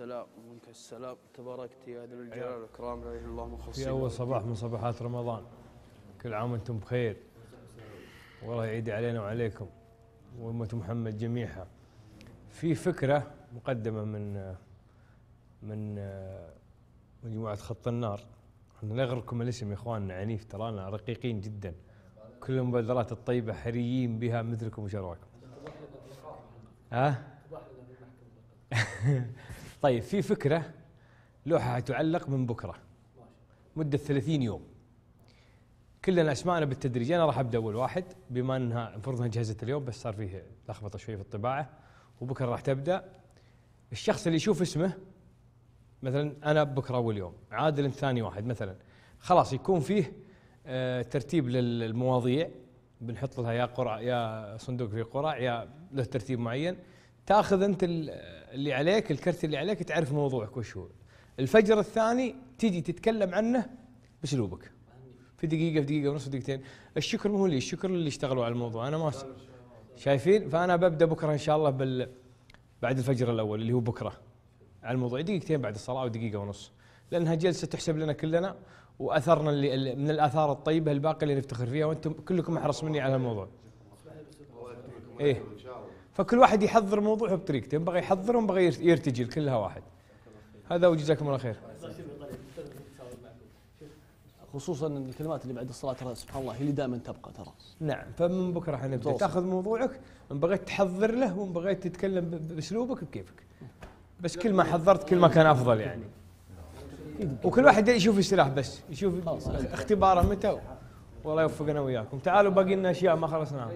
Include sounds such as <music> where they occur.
السلام ومنك السلام تباركت يا ذا الجلال أيوه. والإكرام عليه اللهم خصيصا في أول صباح من صباحات رمضان كل عام وأنتم بخير والله يعيد علينا وعليكم وأمة محمد جميعها في فكرة مقدمة من من مجموعة خط النار احنا لا يغركم الاسم يا اخواننا عنيف ترانا رقيقين جدا كل المبادرات الطيبة حريين بها مثلكم وشرواكم ها؟ <laughs> طيب في فكره لوحه تعلق من بكره مده 30 يوم كلنا اسمعنا بالتدريج انا راح ابدا اول واحد بما انها المفروض انها جهزت اليوم بس صار فيه لخبطه شويه في الطباعه وبكره راح تبدا الشخص اللي يشوف اسمه مثلا انا بكره اول يوم عادل ثاني واحد مثلا خلاص يكون فيه آه، ترتيب للمواضيع بنحط لها يا قرع يا صندوق في قرع يا له ترتيب معين تاخذ انت اللي عليك الكرت اللي عليك تعرف موضوعك وش هو الفجر الثاني تجي تتكلم عنه باسلوبك في دقيقة في دقيقة ونص دقيقتين الشكر مو لي الشكر اللي اشتغلوا على الموضوع انا ما شايفين فانا ببدا بكره ان شاء الله بال بعد الفجر الاول اللي هو بكره على الموضوع دقيقتين بعد الصلاة ودقيقة ونص لانها جلسة تحسب لنا كلنا واثرنا اللي من الاثار الطيبة الباقية اللي نفتخر فيها وانتم كلكم احرص مني على الموضوع إيه؟ فكل واحد يحضر موضوعه بطريقته بغى يحضر وبغى يرتجل كلها واحد هذا وجزاكم الله خير خصوصا ان الكلمات اللي بعد الصلاه ترى سبحان الله هي اللي دائما تبقى ترى نعم فمن بكره حنبدا تاخذ موضوعك ان بغيت تحضر له وان بغيت تتكلم باسلوبك بكيفك بس كل ما حضرت كل ما كان افضل يعني وكل واحد يشوف السلاح بس يشوف اختباره متى والله يوفقنا وياكم تعالوا باقي لنا اشياء ما خلصناها